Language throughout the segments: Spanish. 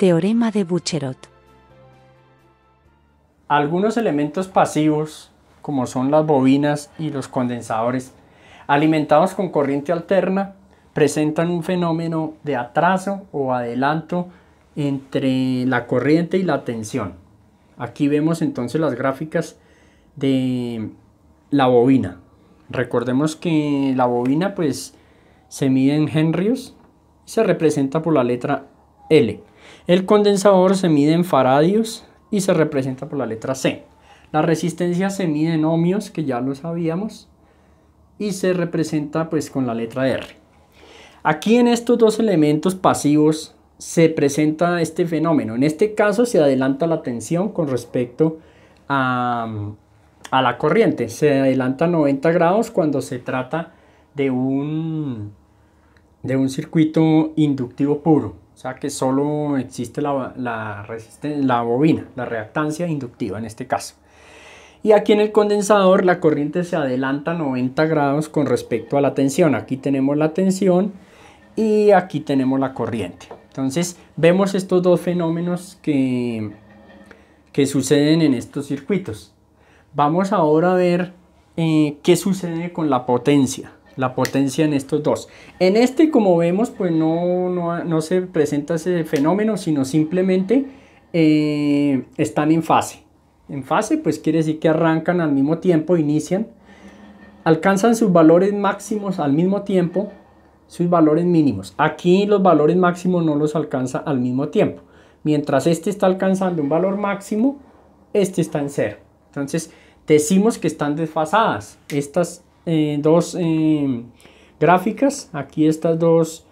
Teorema de Bucherot. Algunos elementos pasivos, como son las bobinas y los condensadores, alimentados con corriente alterna, presentan un fenómeno de atraso o adelanto entre la corriente y la tensión. Aquí vemos entonces las gráficas de la bobina. Recordemos que la bobina pues se mide en henrios y se representa por la letra L. El condensador se mide en faradios y se representa por la letra C. La resistencia se mide en ohmios, que ya lo sabíamos, y se representa pues con la letra R. Aquí en estos dos elementos pasivos se presenta este fenómeno. En este caso se adelanta la tensión con respecto a, a la corriente. Se adelanta 90 grados cuando se trata de un, de un circuito inductivo puro. O sea que solo existe la, la bobina, la reactancia inductiva en este caso. Y aquí en el condensador la corriente se adelanta 90 grados con respecto a la tensión. Aquí tenemos la tensión y aquí tenemos la corriente. Entonces vemos estos dos fenómenos que, suceden en estos circuitos. Vamos ahora a ver eh, qué sucede con la potencia la potencia en estos dos. En este, como vemos, pues no, se presenta ese fenómeno, sino simplemente eh, están en fase. En fase, pues quiere decir que arrancan al mismo tiempo, inician, alcanzan sus valores máximos al mismo tiempo, sus valores mínimos. Aquí los valores máximos no los alcanza al mismo tiempo. Mientras este está alcanzando un valor máximo, este está en cero. Entonces, decimos que están desfasadas. Estas eh, dos eh, gráficas, aquí estas dos,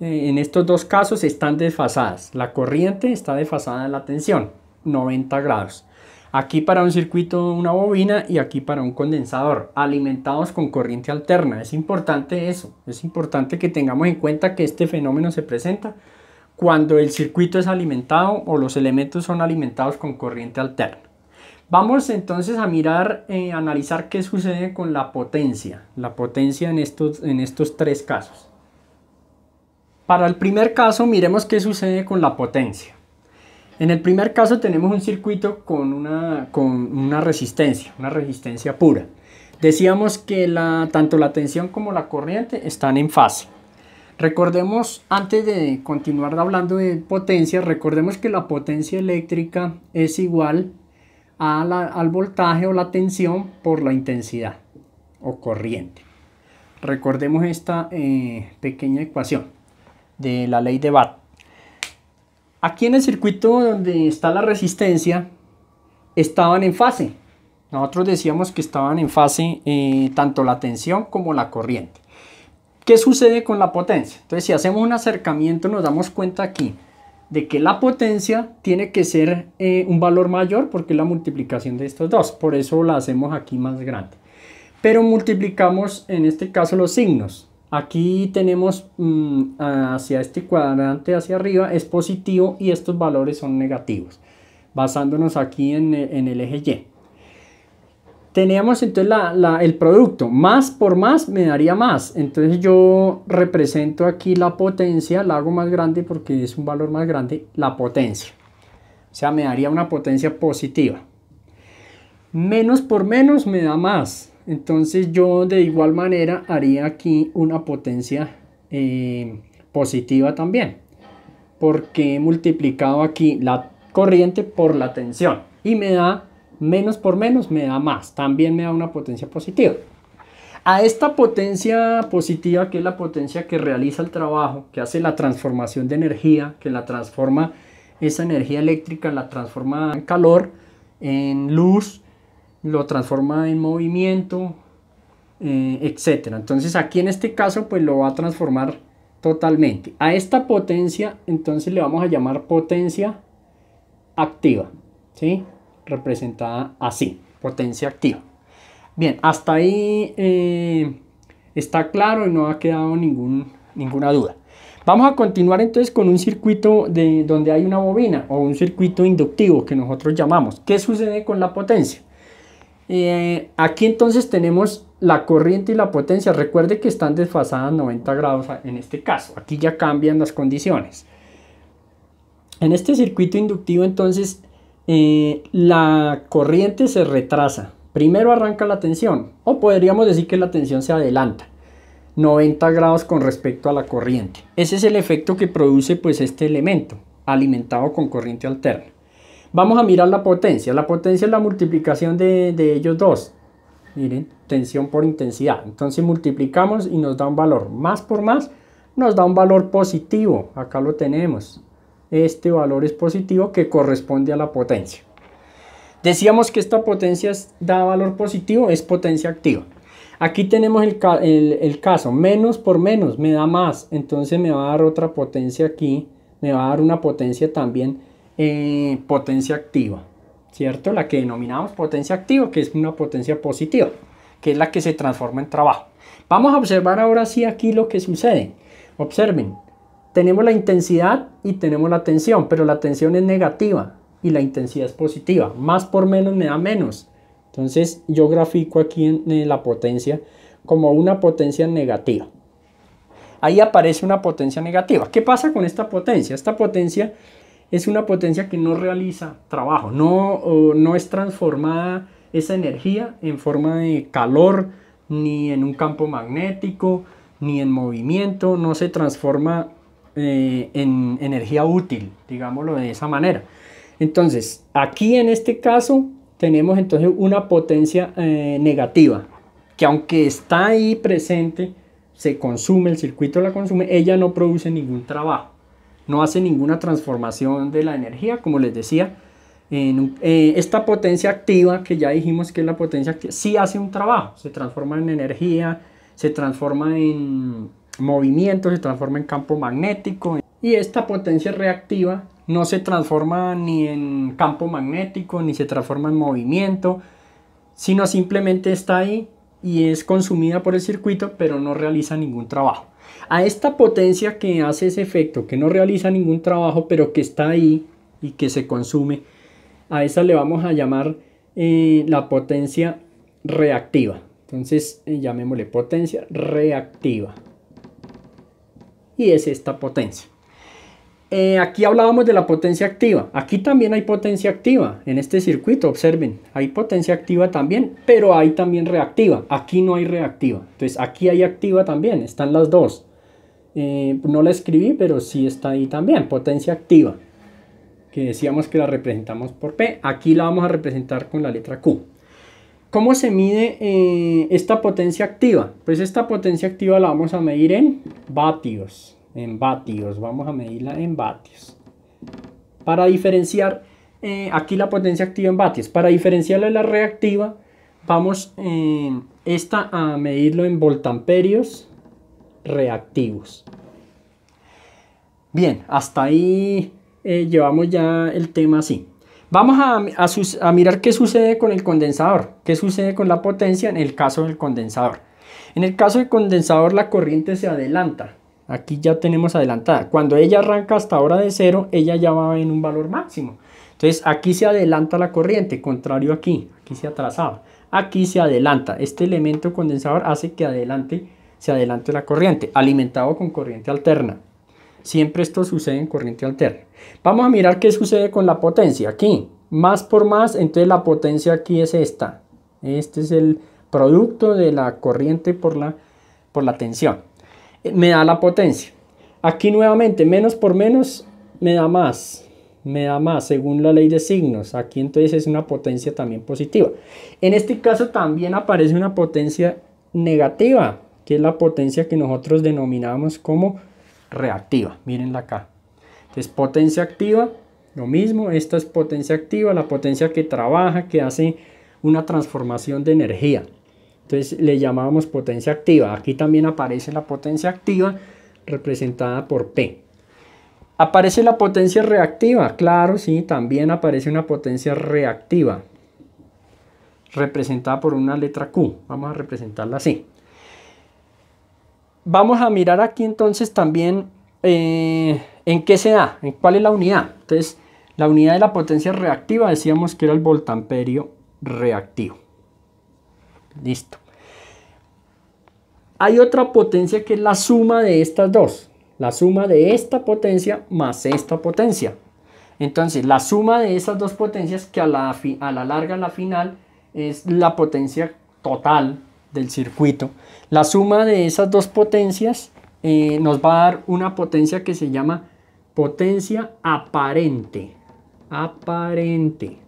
eh, en estos dos casos están desfasadas. La corriente está desfasada de la tensión, 90 grados. Aquí para un circuito una bobina y aquí para un condensador, alimentados con corriente alterna. Es importante eso, es importante que tengamos en cuenta que este fenómeno se presenta cuando el circuito es alimentado o los elementos son alimentados con corriente alterna. Vamos entonces a mirar, eh, analizar qué sucede con la potencia, la potencia en estos, en estos tres casos. Para el primer caso, miremos qué sucede con la potencia. En el primer caso tenemos un circuito con una, con una resistencia, una resistencia pura. Decíamos que la, tanto la tensión como la corriente están en fase. Recordemos, antes de continuar hablando de potencia, recordemos que la potencia eléctrica es igual al voltaje o la tensión por la intensidad o corriente. Recordemos esta eh, pequeña ecuación de la ley de Watt. Aquí en el circuito donde está la resistencia estaban en fase. Nosotros decíamos que estaban en fase eh, tanto la tensión como la corriente. ¿Qué sucede con la potencia? Entonces si hacemos un acercamiento nos damos cuenta aquí de que la potencia tiene que ser eh, un valor mayor porque es la multiplicación de estos dos. Por eso la hacemos aquí más grande. Pero multiplicamos en este caso los signos. Aquí tenemos mm, hacia este cuadrante hacia arriba es positivo y estos valores son negativos. Basándonos aquí en, en el eje Y. Teníamos entonces el producto, más por más me daría más. Entonces yo represento aquí la potencia, la hago más grande porque es un valor más grande, la potencia. O sea, me daría una potencia positiva. Menos por menos me da más. Entonces yo de igual manera haría aquí una potencia eh, positiva también. Porque he multiplicado aquí la corriente por la tensión. Y me da menos por menos me da más, también me da una potencia positiva. A esta potencia positiva, que es la potencia que realiza el trabajo, que hace la transformación de energía, que la transforma, esa energía eléctrica la transforma en calor, en luz, lo transforma en movimiento, etc. Eh, etcétera. Entonces aquí en este caso pues lo va a transformar totalmente. A esta potencia entonces le vamos a llamar potencia activa, ¿sí? representada así, potencia activa. Bien, hasta ahí eh, está claro y no ha quedado ningún, ninguna duda. Vamos a continuar entonces con un circuito de, donde hay una bobina o un circuito inductivo que nosotros llamamos. ¿Qué sucede con la potencia? Eh, aquí entonces tenemos la corriente y la potencia. Recuerde que están desfasadas 90 grados en este caso. Aquí ya cambian las condiciones. En este circuito inductivo entonces eh, la corriente se retrasa. Primero arranca la tensión, o podríamos decir que la tensión se adelanta 90 grados con respecto a la corriente. Ese es el efecto que produce pues este elemento alimentado con corriente alterna. Vamos a mirar la potencia. La potencia es la multiplicación de, de ellos dos. Miren, tensión por intensidad. Entonces multiplicamos y nos da un valor. Más por más nos da un valor positivo. Acá lo tenemos este valor es positivo que corresponde a la potencia. Decíamos que esta potencia da valor positivo, es potencia activa. Aquí tenemos el, caso, menos por menos me da más, entonces me va a dar otra potencia aquí, me va a dar una potencia también, eh, potencia activa, ¿cierto? La que denominamos potencia activa, que es una potencia positiva, que es la que se transforma en trabajo. Vamos a observar ahora sí aquí lo que sucede. Observen, tenemos la intensidad y tenemos la tensión, pero la tensión es negativa y la intensidad es positiva. Más por menos me da menos. Entonces yo grafico aquí en, la potencia como una potencia negativa. Ahí aparece una potencia negativa. ¿Qué pasa con esta potencia? Esta potencia es una potencia que no realiza trabajo, no, no es transformada esa energía en forma de calor, ni en un campo magnético, ni en movimiento, no se transforma eh, en energía útil, digámoslo de esa manera. Entonces, aquí en este caso tenemos entonces una potencia eh, negativa, que aunque está ahí presente, se consume, el circuito la consume, ella no produce ningún trabajo, no hace ninguna transformación de la energía, como les decía, en, eh, esta potencia activa, que ya dijimos que es la potencia activa, si hace un trabajo, se transforma en energía, se transforma en movimiento se transforma en campo magnético y esta potencia reactiva no se transforma ni en campo magnético ni se transforma en movimiento, sino simplemente está ahí y es consumida por el circuito pero no realiza ningún trabajo. A esta potencia que hace ese efecto, que no realiza ningún trabajo pero que está ahí y que se consume, a esa le vamos a llamar eh, la potencia reactiva. Entonces eh, llamémosle potencia reactiva y es esta potencia. Eh, aquí hablábamos de la potencia activa. Aquí también hay potencia activa en este circuito. Observen, hay potencia activa también, pero hay también reactiva. Aquí no hay reactiva. Entonces aquí hay activa también. Están las dos. Eh, no la escribí, pero sí está ahí también. Potencia activa. Que decíamos que la representamos por P. Aquí la vamos a representar con la letra Q. ¿Cómo se mide eh, esta potencia activa? Pues esta potencia activa la vamos a medir en vatios. En vatios, vamos a medirla en vatios. Para diferenciar, eh, aquí la potencia activa en vatios. Para diferenciarla de la reactiva, vamos eh, esta a medirlo en voltamperios reactivos. Bien, hasta ahí llevamos ya el tema así. Vamos a, mirar qué sucede con el condensador, qué sucede con la potencia en el caso del condensador. En el caso del condensador la corriente se adelanta. Aquí ya tenemos adelantada. Cuando ella arranca hasta ahora de cero, ella ya va en un valor máximo. Entonces aquí se adelanta la corriente, contrario aquí, aquí se atrasaba. Aquí se adelanta. Este elemento condensador hace que adelante, se adelante la corriente, alimentado con corriente alterna. Siempre esto sucede en corriente alterna. Vamos a mirar qué sucede con la potencia aquí. Más por más, entonces la potencia aquí es esta. Este es el producto de la corriente por la, por la tensión. Eh, me da la potencia. Aquí nuevamente, menos por menos me da más. Me da más según la ley de signos. Aquí entonces es una potencia también positiva. En este caso también aparece una potencia negativa, que es la potencia que nosotros denominamos como reactiva. la acá. Entonces, potencia activa, lo mismo. Esta es potencia activa, la potencia que trabaja, que hace una transformación de energía. Entonces, le llamábamos potencia activa. Aquí también aparece la potencia activa representada por P. Aparece la potencia reactiva, claro, sí, también aparece una potencia reactiva representada por una letra Q. Vamos a representarla así vamos a mirar aquí entonces también eh, en qué se da, en cuál es la unidad. Entonces, la unidad de la potencia reactiva decíamos que era el voltamperio reactivo. Listo. Hay otra potencia que es la suma de estas dos. La suma de esta potencia más esta potencia. Entonces, la suma de esas dos potencias que a la, a la larga, a la final, es la potencia total del circuito. La suma de esas dos potencias eh, nos va a dar una potencia que se llama potencia aparente. Aparente.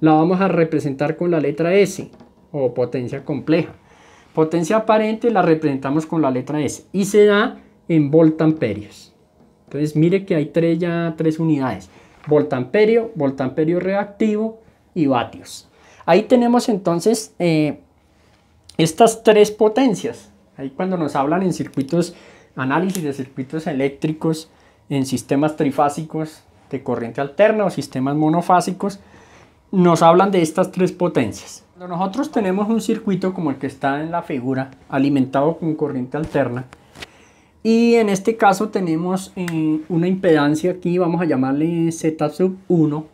La vamos a representar con la letra S o potencia compleja. Potencia aparente la representamos con la letra S y se da en voltamperios. Entonces mire que hay tres ya tres unidades. Voltamperio, voltamperio reactivo y vatios. Ahí tenemos entonces eh, estas tres potencias, ahí cuando nos hablan en circuitos, análisis de circuitos eléctricos, en sistemas trifásicos de corriente alterna o sistemas monofásicos, nos hablan de estas tres potencias. Cuando nosotros tenemos un circuito como el que está en la figura, alimentado con corriente alterna, y en este caso tenemos eh, una impedancia aquí, vamos a llamarle Z sub 1,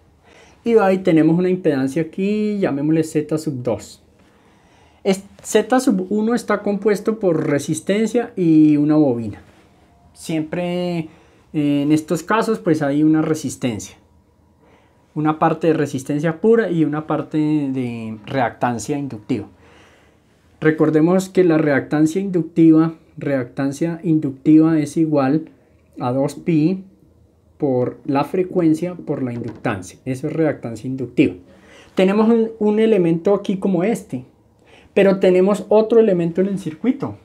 y ahí tenemos una impedancia aquí, llamémosle Z sub 2. Z sub 1 está compuesto por resistencia y una bobina. Siempre eh, en estos casos pues hay una resistencia. Una parte de resistencia pura y una parte de reactancia inductiva. Recordemos que la reactancia inductiva, inductiva es igual a 2pi por la frecuencia por la inductancia. Eso es reactancia inductiva. Tenemos un elemento aquí como este, pero tenemos otro elemento en el circuito.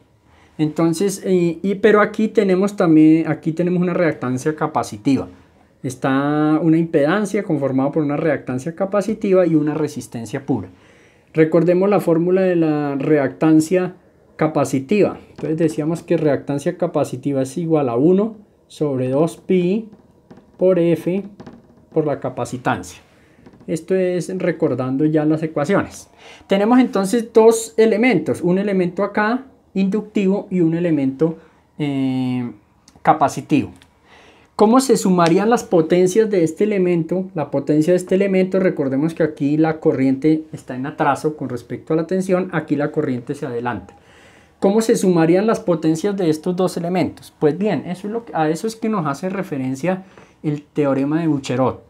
Entonces, eh, pero aquí tenemos también, aquí tenemos una reactancia capacitiva. Está una impedancia conformada por una reactancia capacitiva y una resistencia pura. Recordemos la fórmula de la reactancia capacitiva. Entonces decíamos que reactancia capacitiva es igual a 1 sobre 2pi por F por la capacitancia. Esto es recordando ya las ecuaciones. Tenemos entonces dos elementos, un elemento acá inductivo y un elemento eh, capacitivo. ¿Cómo se sumarían las potencias de este elemento? La potencia de este elemento, recordemos que aquí la corriente está en atraso con respecto a la tensión, aquí la corriente se adelanta. ¿Cómo se sumarían las potencias de estos dos elementos? Pues bien, eso es lo a eso es que nos hace referencia el teorema de Bucherot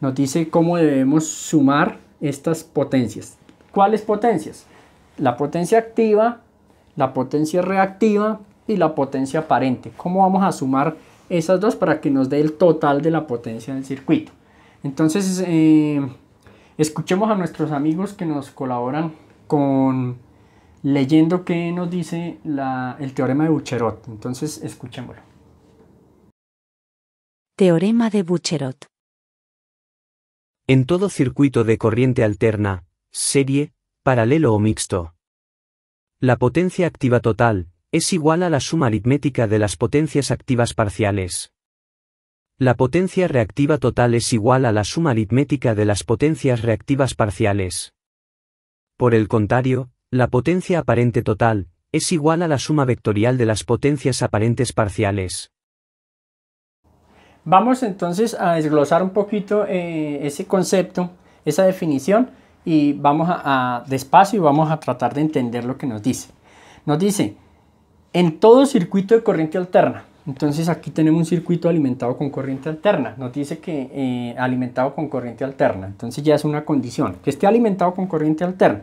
nos dice cómo debemos sumar estas potencias. ¿Cuáles potencias? La potencia activa, la potencia reactiva y la potencia aparente. ¿Cómo vamos a sumar esas dos para que nos dé el total de la potencia del circuito? Entonces, eh, escuchemos a nuestros amigos que nos colaboran con leyendo qué nos dice el teorema de Bucherot. Entonces, escuchémoslo. Teorema de Bucherot en todo circuito de corriente alterna, serie, paralelo o mixto. La potencia activa total es igual a la suma aritmética de las potencias activas parciales. La potencia reactiva total es igual a la suma aritmética de las potencias reactivas parciales. Por el contrario, la potencia aparente total es igual a la suma vectorial de las potencias aparentes parciales. Vamos entonces a desglosar un poquito eh, ese concepto, esa definición, y vamos a, despacio y vamos a tratar de entender lo que nos dice. Nos dice, en todo circuito de corriente alterna, entonces aquí tenemos un circuito alimentado con corriente alterna, nos dice que eh, alimentado con corriente alterna, entonces ya es una condición, que esté alimentado con corriente alterna.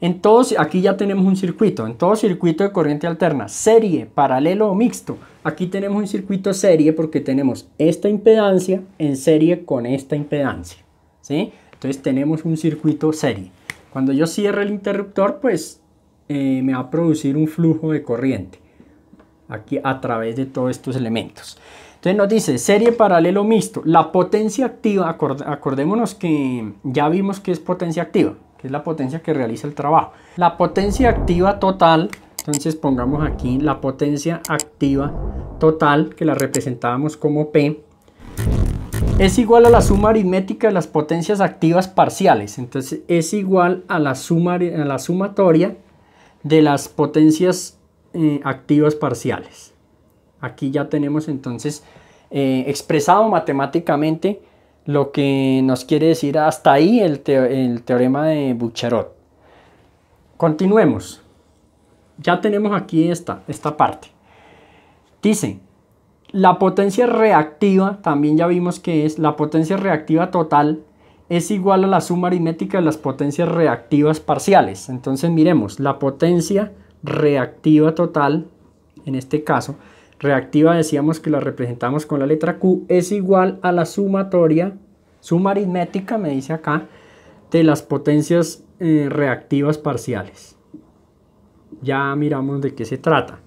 En aquí ya tenemos un circuito, en todo circuito de corriente alterna, serie, paralelo o mixto. Aquí tenemos un circuito serie porque tenemos esta impedancia en serie con esta impedancia. ¿sí? Entonces tenemos un circuito serie. Cuando yo cierre el interruptor, pues eh, me va a producir un flujo de corriente aquí a través de todos estos elementos. Entonces nos dice serie paralelo mixto. La potencia activa, acordémonos que ya vimos que es potencia activa es la potencia que realiza el trabajo. La potencia activa total, entonces pongamos aquí la potencia activa total, que la representábamos como P, es igual a la suma aritmética de las potencias activas parciales. Entonces es igual a la, suma, la sumatoria de las potencias eh, activas parciales. Aquí ya tenemos entonces eh, expresado matemáticamente lo que nos quiere decir hasta ahí el, teorema de Bucherot. Continuemos. Ya tenemos aquí esta, esta parte. Dice, la potencia reactiva, también ya vimos que es, la potencia reactiva total es igual a la suma aritmética de las potencias reactivas parciales. Entonces miremos, la potencia reactiva total, en este caso, reactiva decíamos que la representamos con la letra Q, es igual a la sumatoria, suma aritmética, me dice acá, de las potencias eh, reactivas parciales. Ya miramos de qué se trata.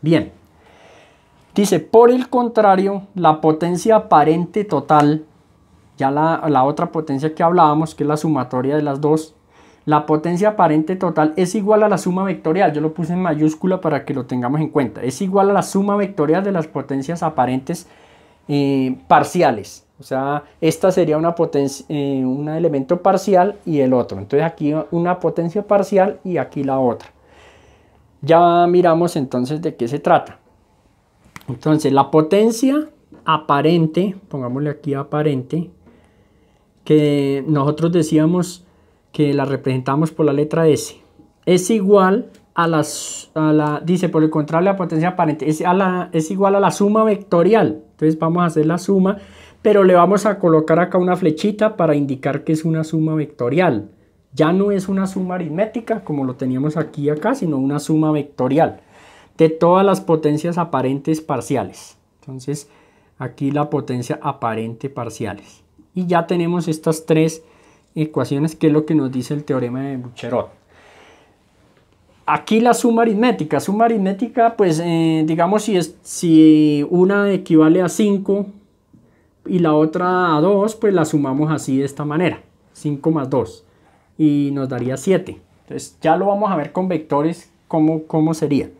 Bien. Dice, por el contrario, la potencia aparente total, ya la, la otra potencia que hablábamos, que es la sumatoria de las dos, la potencia aparente total es igual a la suma vectorial, yo lo puse en mayúscula para que lo tengamos en cuenta, es igual a la suma vectorial de las potencias aparentes eh, parciales. O sea, esta sería una potencia, eh, un elemento parcial y el otro. Entonces aquí una potencia parcial y aquí la otra. Ya miramos entonces de qué se trata. Entonces la potencia aparente, pongámosle aquí aparente, que nosotros decíamos que la representamos por la letra S, es igual a, las, la, dice por el contrario, la potencia aparente es, a la, es igual a la suma vectorial. Entonces vamos a hacer la suma, pero le vamos a colocar acá una flechita para indicar que es una suma vectorial. Ya no es una suma aritmética como lo teníamos aquí acá, sino una suma vectorial de todas las potencias aparentes parciales. Entonces aquí la potencia aparente parciales. Y ya tenemos estas tres ecuaciones, que es lo que nos dice el teorema de Bucherot. Aquí la suma aritmética. Suma aritmética, pues eh, digamos si, es, si una equivale a 5 y la otra a 2, pues la sumamos así de esta manera. 5 más 2 y nos daría 7. Entonces ya lo vamos a ver con vectores cómo, cómo sería.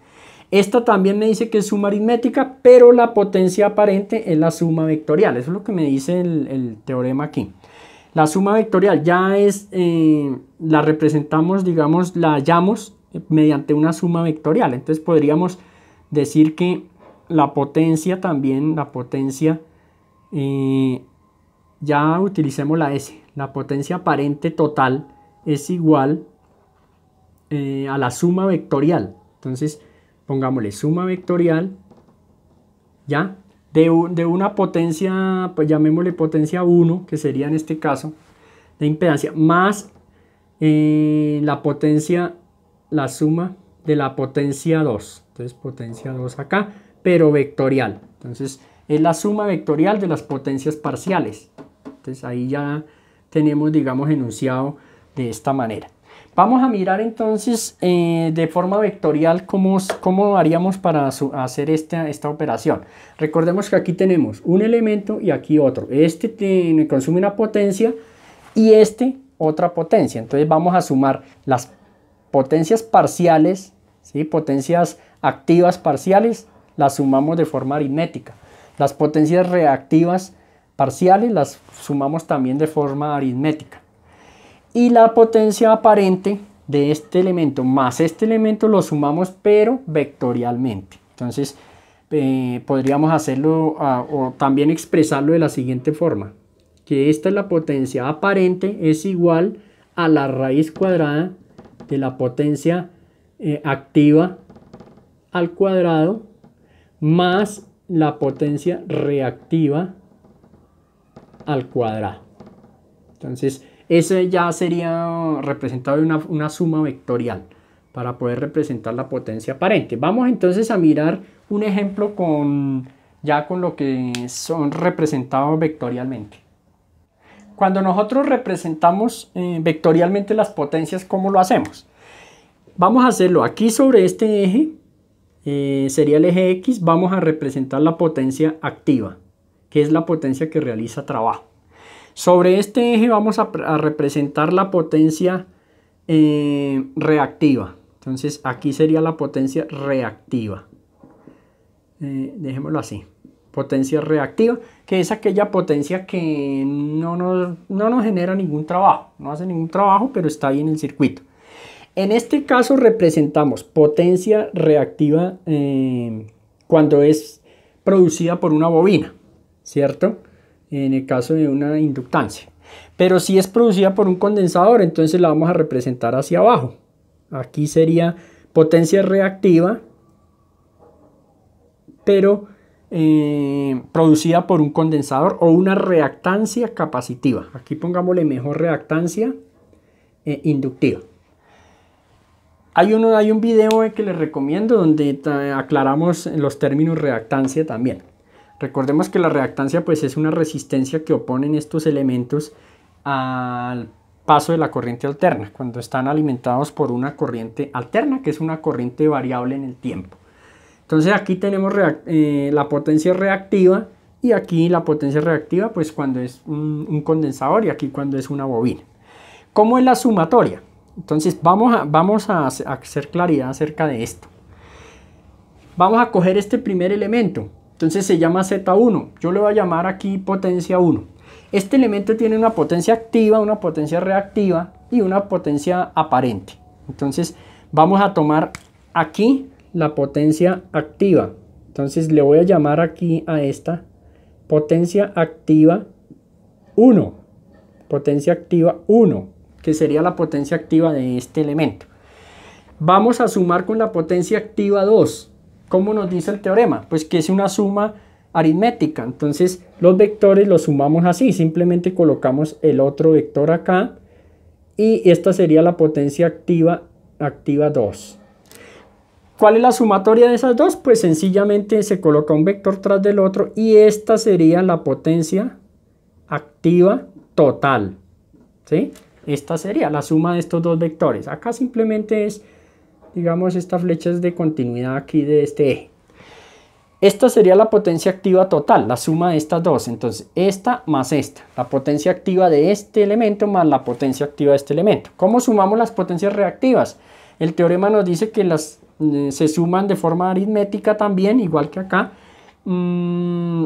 Esta también me dice que es suma aritmética, pero la potencia aparente es la suma vectorial. Eso es lo que me dice el, el teorema aquí. La suma vectorial ya es, eh, la representamos, digamos, la hallamos mediante una suma vectorial. Entonces podríamos decir que la potencia también, la potencia, eh, ya utilicemos la S, la potencia aparente total es igual eh, a la suma vectorial. Entonces pongámosle suma vectorial, ¿ya? de, una potencia, pues llamémosle potencia 1, que sería en este caso, la impedancia, más eh, la potencia, la suma de la potencia 2. Entonces potencia 2 acá, pero vectorial. Entonces es la suma vectorial de las potencias parciales. Entonces ahí ya tenemos, digamos, enunciado de esta manera. Vamos a mirar entonces eh, de forma vectorial cómo, cómo haríamos para hacer esta, esta operación. Recordemos que aquí tenemos un elemento y aquí otro. Este tiene, consume una potencia y este otra potencia. Entonces vamos a sumar las potencias parciales, ¿sí? potencias activas parciales, las sumamos de forma aritmética. Las potencias reactivas parciales las sumamos también de forma aritmética y la potencia aparente de este elemento más este elemento lo sumamos pero vectorialmente. Entonces eh, podríamos hacerlo ah, o también expresarlo de la siguiente forma. Que esta es la potencia aparente es igual a la raíz cuadrada de la potencia eh, activa al cuadrado más la potencia reactiva al cuadrado. Entonces, ese ya sería representado en una, suma vectorial para poder representar la potencia aparente. Vamos entonces a mirar un ejemplo con ya con lo que son representados vectorialmente. Cuando nosotros representamos eh, vectorialmente las potencias, ¿cómo lo hacemos? Vamos a hacerlo aquí sobre este eje, eh, sería el eje X, vamos a representar la potencia activa, que es la potencia que realiza trabajo. Sobre este eje vamos a, representar la potencia eh, reactiva. Entonces aquí sería la potencia reactiva. Eh, dejémoslo así. Potencia reactiva, que es aquella potencia que no nos, genera ningún trabajo, no hace ningún trabajo, pero está ahí en el circuito. En este caso representamos potencia reactiva eh, cuando es producida por una bobina, ¿cierto? en el caso de una inductancia. Pero si es producida por un condensador, entonces la vamos a representar hacia abajo. Aquí sería potencia reactiva, pero eh, producida por un condensador o una reactancia capacitiva. Aquí pongámosle mejor reactancia eh, inductiva. Hay, uno, hay un video eh, que les recomiendo donde aclaramos los términos reactancia también. Recordemos que la reactancia pues es una resistencia que oponen estos elementos al paso de la corriente alterna, cuando están alimentados por una corriente alterna, que es una corriente variable en el tiempo. Entonces aquí tenemos eh, la potencia reactiva y aquí la potencia reactiva pues cuando es un, condensador y aquí cuando es una bobina. ¿Cómo es la sumatoria? Entonces vamos vamos a hacer claridad acerca de esto. Vamos a coger este primer elemento, entonces se llama Z1. Yo le voy a llamar aquí potencia 1. Este elemento tiene una potencia activa, una potencia reactiva y una potencia aparente. Entonces vamos a tomar aquí la potencia activa. Entonces le voy a llamar aquí a esta potencia activa 1. Potencia activa 1, que sería la potencia activa de este elemento. Vamos a sumar con la potencia activa 2. ¿Cómo nos dice el teorema? Pues que es una suma aritmética. Entonces los vectores los sumamos así, simplemente colocamos el otro vector acá y esta sería la potencia activa, activa 2. ¿Cuál es la sumatoria de esas dos? Pues sencillamente se coloca un vector tras del otro y esta sería la potencia activa total. ¿sí? Esta sería la suma de estos dos vectores. Acá simplemente es digamos, flecha es de continuidad aquí de este eje. Esta sería la potencia activa total, la suma de estas dos. Entonces, esta más esta. La potencia activa de este elemento más la potencia activa de este elemento. ¿Cómo sumamos las potencias reactivas? El teorema nos dice que las eh, se suman de forma aritmética también, igual que acá, mm,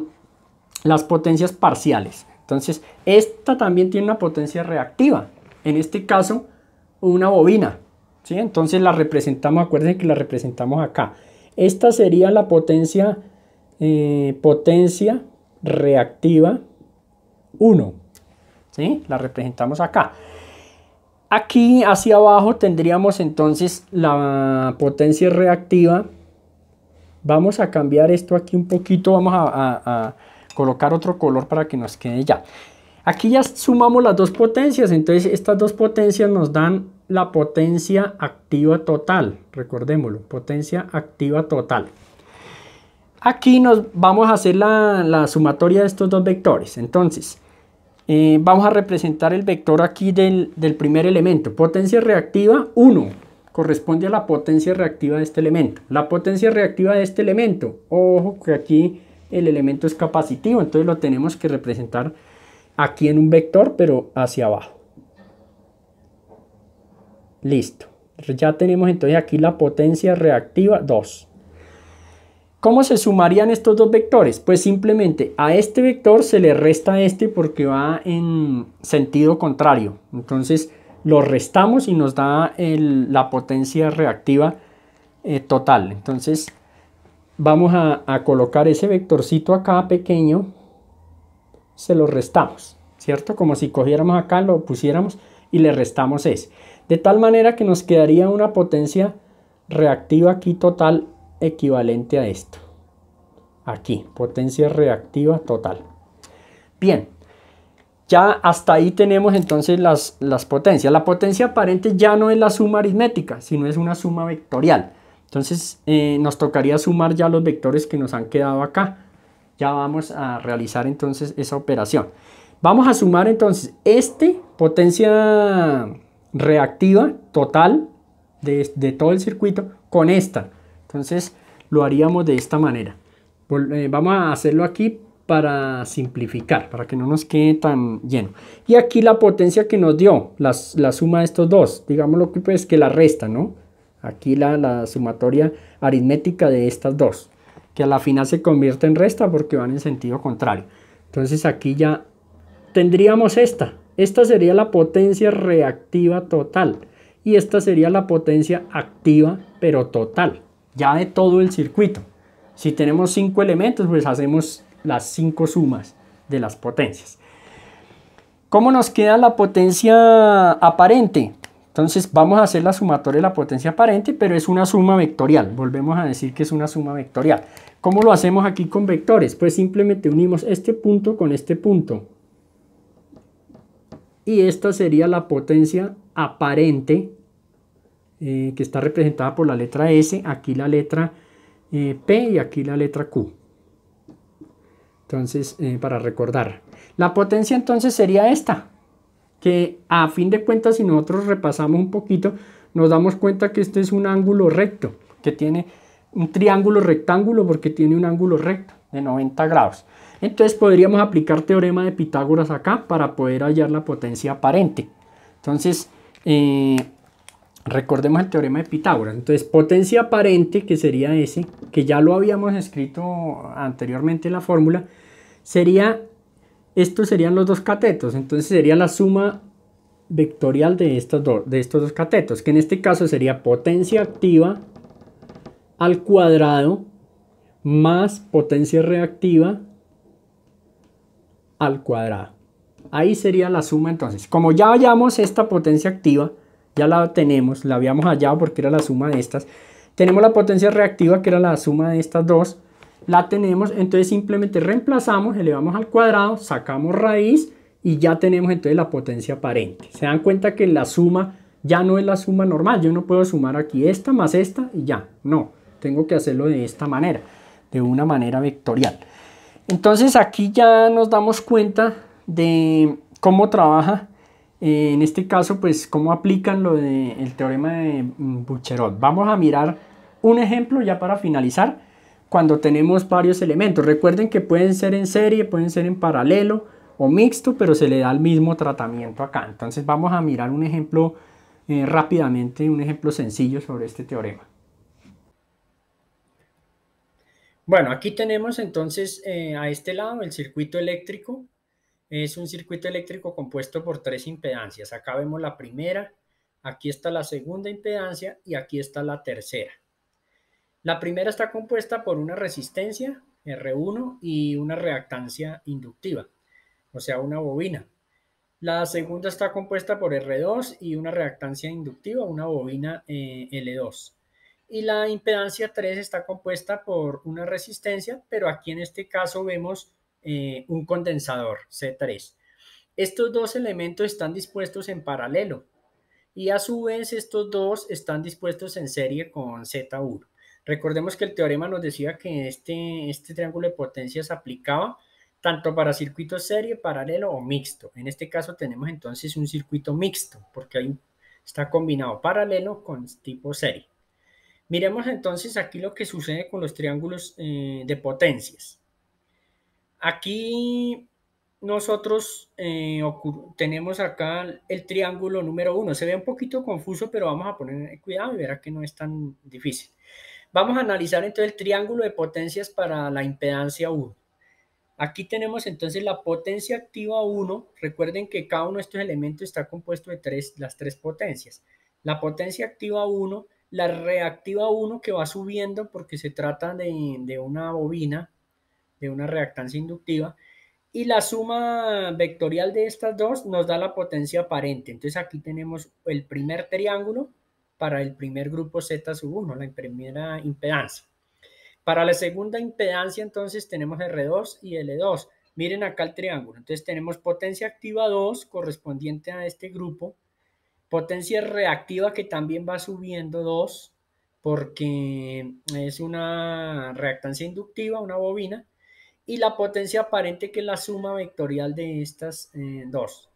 las potencias parciales. Entonces, esta también tiene una potencia reactiva. En este caso, una bobina. Entonces la representamos, acuérdense que la representamos acá. Esta sería la potencia, eh, potencia reactiva 1, ¿sí? La representamos acá. Aquí hacia abajo tendríamos entonces la potencia reactiva. Vamos a cambiar esto aquí un poquito, vamos a colocar otro color para que nos quede ya. Aquí ya sumamos las dos potencias, entonces estas dos potencias nos dan la potencia activa total, recordémoslo, potencia activa total. Aquí nos vamos a hacer la, sumatoria de estos dos vectores. Entonces, eh, vamos a representar el vector aquí del, del primer elemento. Potencia reactiva 1 corresponde a la potencia reactiva de este elemento. La potencia reactiva de este elemento, ojo que aquí el elemento es capacitivo, entonces lo tenemos que representar aquí en un vector, pero hacia abajo. Listo. Ya tenemos entonces aquí la potencia reactiva 2. ¿Cómo se sumarían estos dos vectores? Pues simplemente a este vector se le resta este porque va en sentido contrario. Entonces lo restamos y nos da la potencia reactiva eh, total. Entonces vamos a, a colocar ese vectorcito acá pequeño, se lo restamos, ¿cierto? Como si cogiéramos acá, lo pusiéramos y le restamos ese. De tal manera que nos quedaría una potencia reactiva aquí total equivalente a esto. Aquí, potencia reactiva total. Bien, ya hasta ahí tenemos entonces las, potencias. La potencia aparente ya no es la suma aritmética, sino es una suma vectorial. Entonces eh, nos tocaría sumar ya los vectores que nos han quedado acá. Ya vamos a realizar entonces esa operación. Vamos a sumar entonces este potencia reactiva total de, todo el circuito con esta. Entonces lo haríamos de esta manera. Eh, vamos a hacerlo aquí para simplificar, para que no nos quede tan lleno. Y aquí la potencia que nos dio, la, suma de estos dos, digamos lo que es pues, que la resta, ¿no? Aquí la, la sumatoria aritmética de estas dos, que a la final se convierte en resta porque van en sentido contrario. Entonces aquí ya tendríamos esta. Esta sería la potencia reactiva total y esta sería la potencia activa pero total, ya de todo el circuito. Si tenemos cinco elementos, pues hacemos las cinco sumas de las potencias. ¿Cómo nos queda la potencia aparente? Entonces vamos a hacer la sumatoria de la potencia aparente, pero es una suma vectorial. Volvemos a decir que es una suma vectorial. ¿Cómo lo hacemos aquí con vectores? Pues simplemente unimos este punto con este punto y esta sería la potencia aparente eh, que está representada por la letra S, aquí la letra eh, P y aquí la letra Q. Entonces, eh, para recordar, la potencia entonces sería esta, que a fin de cuentas si nosotros repasamos un poquito, nos damos cuenta que este es un ángulo recto, que tiene un triángulo rectángulo porque tiene un ángulo recto de 90 grados. Entonces podríamos aplicar teorema de Pitágoras acá para poder hallar la potencia aparente. Entonces, eh, recordemos el teorema de Pitágoras. Entonces, potencia aparente, que sería ese, que ya lo habíamos escrito anteriormente en la fórmula, sería, estos serían los dos catetos. Entonces sería la suma vectorial de estos, de estos dos catetos, que en este caso sería potencia activa al cuadrado más potencia reactiva al cuadrado. Ahí sería la suma entonces. Como ya hallamos esta potencia activa, ya la tenemos, la habíamos hallado porque era la suma de estas. Tenemos la potencia reactiva que era la suma de estas dos. La tenemos, entonces simplemente reemplazamos, elevamos al cuadrado, sacamos raíz y ya tenemos entonces la potencia aparente. Se dan cuenta que la suma ya no es la suma normal. Yo no puedo sumar aquí esta más esta y ya. No, tengo que hacerlo de esta manera, de una manera vectorial. Entonces aquí ya nos damos cuenta de cómo trabaja, eh, en este caso, pues cómo aplican lo del teorema de mm, Bucherot. Vamos a mirar un ejemplo ya para finalizar, cuando tenemos varios elementos. Recuerden que pueden ser en serie, pueden ser en paralelo o mixto, pero se le da el mismo tratamiento acá. Entonces vamos a mirar un ejemplo eh, rápidamente, un ejemplo sencillo sobre este teorema. Bueno, aquí tenemos entonces eh, a este lado el circuito eléctrico. Es un circuito eléctrico compuesto por tres impedancias. Acá vemos la primera, aquí está la segunda impedancia y aquí está la tercera. La primera está compuesta por una resistencia, R1, y una reactancia inductiva, o sea, una bobina. La segunda está compuesta por R2 y una reactancia inductiva, una bobina eh, L2 y la impedancia 3 está compuesta por una resistencia, pero aquí en este caso vemos eh, un condensador C3. Estos dos elementos están dispuestos en paralelo y a su vez estos dos están dispuestos en serie con Z1. Recordemos que el teorema nos decía que este, este triángulo de potencias aplicaba tanto para circuitos serie, paralelo o mixto. En este caso tenemos entonces un circuito mixto porque ahí está combinado paralelo con tipo serie. Miremos entonces aquí lo que sucede con los triángulos eh, de potencias. Aquí nosotros eh, tenemos acá el triángulo número 1. Se ve un poquito confuso, pero vamos a poner cuidado y verá que no es tan difícil. Vamos a analizar entonces el triángulo de potencias para la impedancia 1. Aquí tenemos entonces la potencia activa 1. Recuerden que cada uno de estos elementos está compuesto de tres, las tres potencias. La potencia activa 1 la reactiva 1 que va subiendo porque se trata de, una bobina, de una reactancia inductiva, y la suma vectorial de estas dos nos da la potencia aparente. Entonces aquí tenemos el primer triángulo para el primer grupo Z sub 1, la primera impedancia. Para la segunda impedancia entonces tenemos R2 y L2. Miren acá el triángulo. Entonces tenemos potencia activa 2 correspondiente a este grupo Potencia reactiva que también va subiendo 2 porque es una reactancia inductiva, una bobina, y la potencia aparente que es la suma vectorial de estas eh, dos.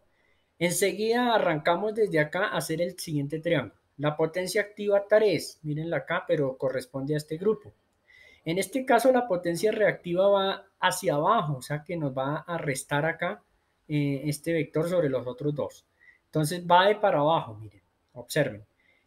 Enseguida arrancamos desde acá a hacer el siguiente triángulo. La potencia activa 3, mirenla acá, pero corresponde a este grupo. En este caso la potencia reactiva va hacia abajo, o sea que nos va a restar acá eh, este vector sobre los otros dos. Entonces va de para abajo, miren, observen.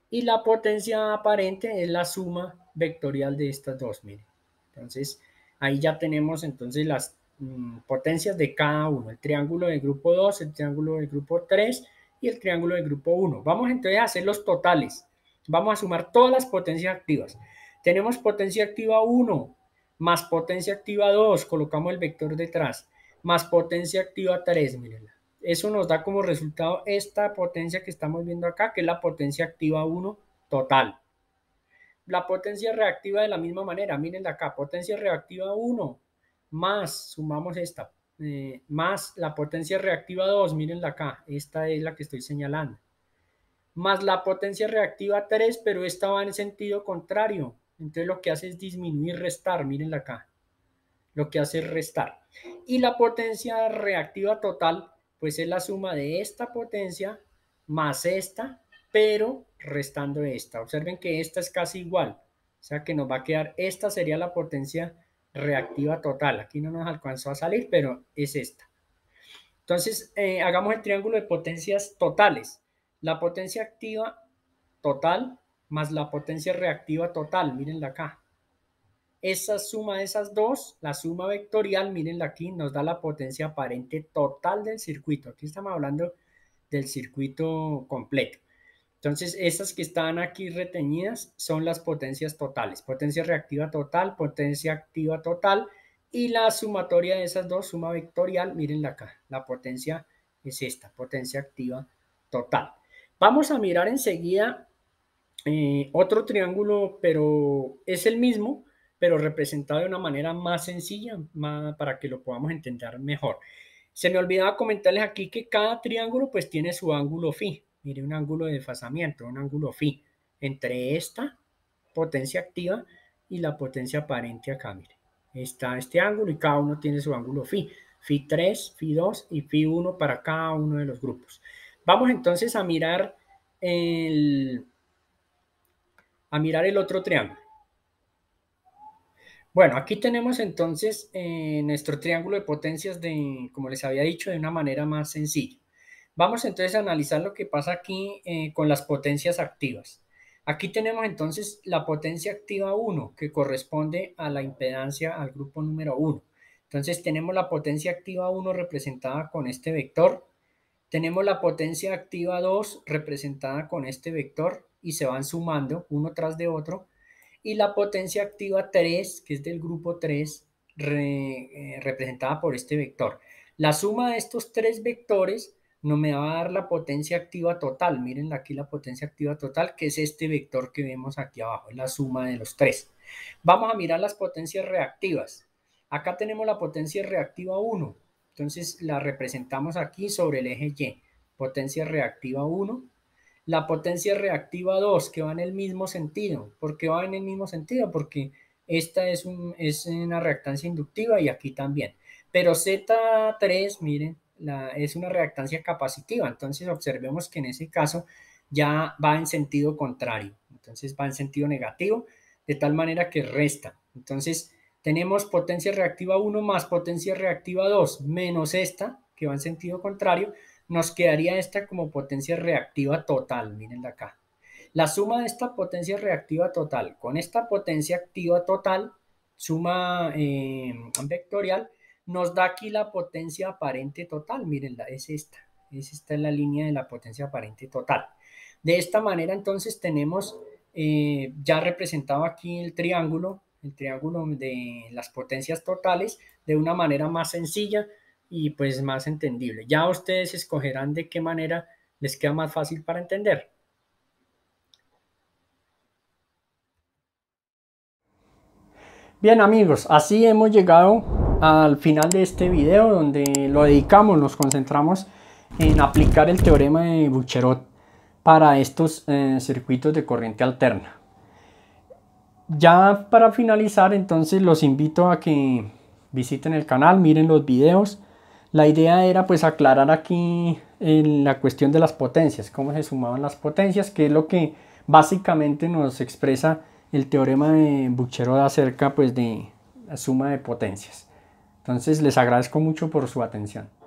Y la potencia aparente es la suma vectorial de estas dos, miren. Entonces ahí ya tenemos entonces las mm, potencias de cada uno, el triángulo del grupo 2, el triángulo del grupo 3 y el triángulo del grupo 1. Vamos entonces a hacer los totales. Vamos a sumar todas las potencias activas. Tenemos potencia activa 1 más potencia activa 2, colocamos el vector detrás, más potencia activa 3, mirenla eso nos da como resultado esta potencia que estamos viendo acá, que es la potencia activa 1 total. La potencia reactiva de la misma manera, miren acá, potencia reactiva 1 más, sumamos esta, eh, más la potencia reactiva 2, miren acá, esta es la que estoy señalando, más la potencia reactiva 3, pero esta va en sentido contrario, entonces lo que hace es disminuir, restar, miren acá, lo que hace es restar. Y la potencia reactiva total pues es la suma de esta potencia más esta, pero restando esta. Observen que esta es casi igual, o sea que nos va a quedar, esta sería la potencia reactiva total. Aquí no nos alcanzó a salir, pero es esta. Entonces, eh, hagamos el triángulo de potencias totales. La potencia activa total más la potencia reactiva total, mírenla acá. Esa suma de esas dos, la suma vectorial, mirenla aquí, nos da la potencia aparente total del circuito. Aquí estamos hablando del circuito completo. Entonces, esas que están aquí retenidas son las potencias totales. Potencia reactiva total, potencia activa total. Y la sumatoria de esas dos, suma vectorial, mirenla acá. La potencia es esta, potencia activa total. Vamos a mirar enseguida eh, otro triángulo, pero es el mismo, pero representado de una manera más sencilla, para que lo podamos entender mejor. Se me olvidaba comentarles aquí que cada triángulo pues tiene su ángulo phi. Mire, un ángulo de desfasamiento, un ángulo phi. Entre esta potencia activa y la potencia aparente acá, mire. Está este ángulo y cada uno tiene su ángulo phi. Phi 3, phi 2 y phi 1 para cada uno de los grupos. Vamos entonces a mirar el, a mirar el otro triángulo. Bueno, aquí tenemos entonces eh, nuestro triángulo de potencias de, como les había dicho, de una manera más sencilla. Vamos entonces a analizar lo que pasa aquí eh, con las potencias activas. Aquí tenemos entonces la potencia activa 1, que corresponde a la impedancia al grupo número 1. Entonces tenemos la potencia activa 1 representada con este vector. Tenemos la potencia activa 2 representada con este vector y se van sumando uno tras de otro y la potencia activa 3, que es del grupo 3, eh, representada por este vector. La suma de estos tres vectores no me va a dar la potencia activa total. Miren aquí la potencia activa total, que es este vector que vemos aquí abajo, es la suma de los tres. Vamos a mirar las potencias reactivas. Acá tenemos la potencia reactiva 1, entonces la representamos aquí sobre el eje Y. Potencia reactiva 1 la potencia reactiva 2, que va en el mismo sentido. ¿Por qué va en el mismo sentido? Porque esta es, es una reactancia inductiva y aquí también. Pero Z3, miren, es una reactancia capacitiva. Entonces observemos que en ese caso ya va en sentido contrario. Entonces va en sentido negativo, de tal manera que resta. Entonces tenemos potencia reactiva 1 más potencia reactiva 2 menos esta, que va en sentido contrario nos quedaría esta como potencia reactiva total, mirenla acá. La suma de esta potencia reactiva total con esta potencia activa total, suma eh, vectorial, nos da aquí la potencia aparente total, mirenla, es esta, es esta es la línea de la potencia aparente total. De esta manera entonces tenemos eh, ya representado aquí el triángulo, el triángulo de las potencias totales de una manera más sencilla, y pues más entendible. Ya ustedes escogerán de qué manera les queda más fácil para entender. Bien amigos, así hemos llegado al final de este video donde lo dedicamos, nos concentramos en aplicar el teorema de Bucherot para estos eh, circuitos de corriente alterna. Ya para finalizar entonces los invito a que visiten el canal, miren los videos, la idea era pues aclarar aquí eh, la cuestión de las potencias, cómo se sumaban las potencias, que es lo que básicamente nos expresa el teorema de Buchero acerca pues de la suma de potencias. Entonces les agradezco mucho por su atención.